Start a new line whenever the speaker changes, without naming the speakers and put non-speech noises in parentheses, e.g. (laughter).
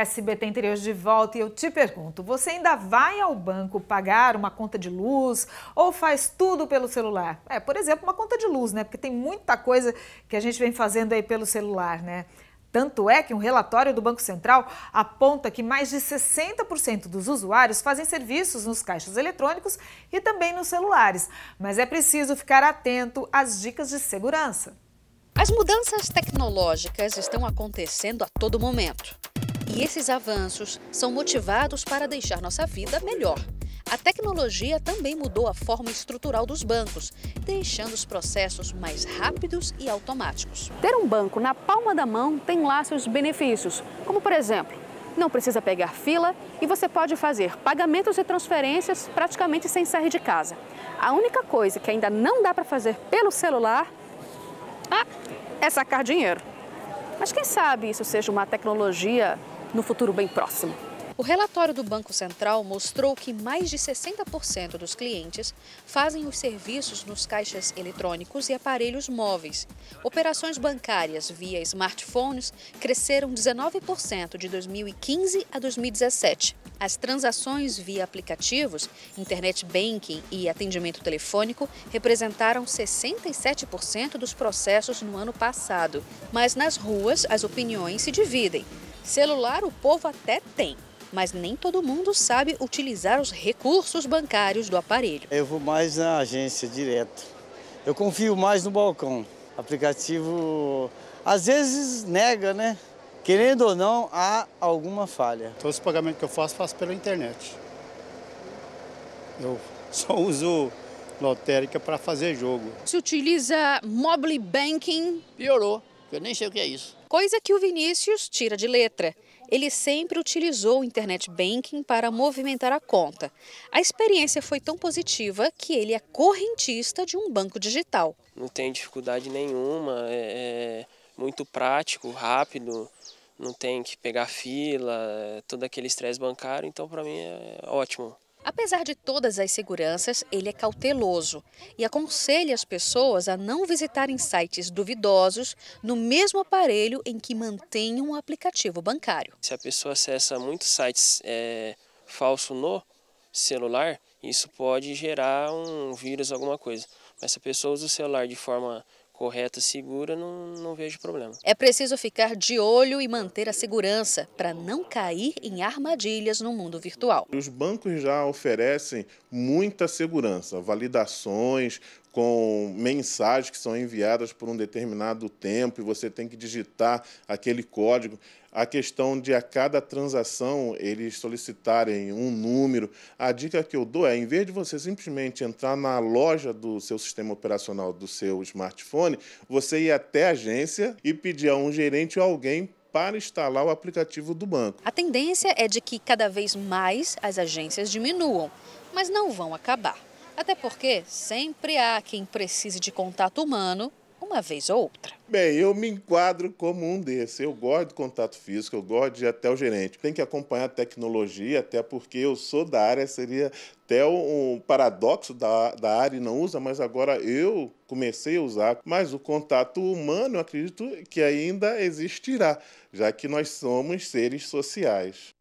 SBT Interiores de volta e eu te pergunto: você ainda vai ao banco pagar uma conta de luz ou faz tudo pelo celular? É, por exemplo, uma conta de luz, né? Porque tem muita coisa que a gente vem fazendo aí pelo celular, né? Tanto é que um relatório do Banco Central aponta que mais de 60% dos usuários fazem serviços nos caixas eletrônicos e também nos celulares. Mas é preciso ficar atento às dicas de segurança. As mudanças tecnológicas estão acontecendo a todo momento. E esses avanços são motivados para deixar nossa vida melhor. A tecnologia também mudou a forma estrutural dos bancos, deixando os processos mais rápidos e automáticos. Ter um banco na palma da mão tem lá seus benefícios, como por exemplo, não precisa pegar fila e você pode fazer pagamentos e transferências praticamente sem sair de casa. A única coisa que ainda não dá para fazer pelo celular ah, é sacar dinheiro. Mas quem sabe isso seja uma tecnologia no futuro bem próximo. O relatório do Banco Central mostrou que mais de 60% dos clientes fazem os serviços nos caixas eletrônicos e aparelhos móveis. Operações bancárias via smartphones cresceram 19% de 2015 a 2017. As transações via aplicativos, internet banking e atendimento telefônico representaram 67% dos processos no ano passado. Mas nas ruas, as opiniões se dividem. Celular o povo até tem, mas nem todo mundo sabe utilizar os recursos bancários do aparelho. Eu vou mais na agência direto. Eu confio mais no balcão.
Aplicativo às vezes nega, né? Querendo ou não, há alguma falha. Todos os pagamentos que eu faço, faço pela internet. Eu (laughs) só uso lotérica para fazer jogo.
Se utiliza mobile banking? Piorou. Eu nem sei o que é isso. Coisa que o Vinícius tira de letra. Ele sempre utilizou o internet banking para movimentar a conta. A experiência foi tão positiva que ele é correntista de um banco digital.
Não tem dificuldade nenhuma, é, é muito prático, rápido, não tem que pegar fila, é, todo aquele estresse bancário, então para mim é ótimo.
Apesar de todas as seguranças, ele é cauteloso e aconselha as pessoas a não visitarem sites duvidosos no mesmo aparelho em que mantém um aplicativo bancário.
Se a pessoa acessa muitos sites é, falsos no celular, isso pode gerar um vírus, alguma coisa. Mas se a pessoa usa o celular de forma correta,
segura, não,
não vejo problema.
É preciso ficar de olho e manter a segurança para não cair em armadilhas no mundo virtual.
Os bancos já oferecem muita segurança, validações, com mensagens que são enviadas por um determinado tempo e você tem que digitar aquele código. A questão de a cada transação eles solicitarem um número. A dica que eu dou é, em vez de você simplesmente entrar na loja do seu sistema operacional do seu smartphone, você ir até a agência e pedir a um gerente ou alguém para instalar o aplicativo do banco.
A tendência é de que cada vez mais as agências diminuam, mas não vão acabar. Até porque sempre há quem precise de contato humano uma vez
ou outra. Bem, eu me enquadro como um desses. Eu gosto de contato físico, eu gosto de ir até o gerente. Tem que acompanhar a tecnologia, até porque eu sou da área, seria até um paradoxo da, da área e não usa, mas agora eu comecei a usar. Mas o contato humano, acredito que ainda existirá, já que nós somos seres sociais.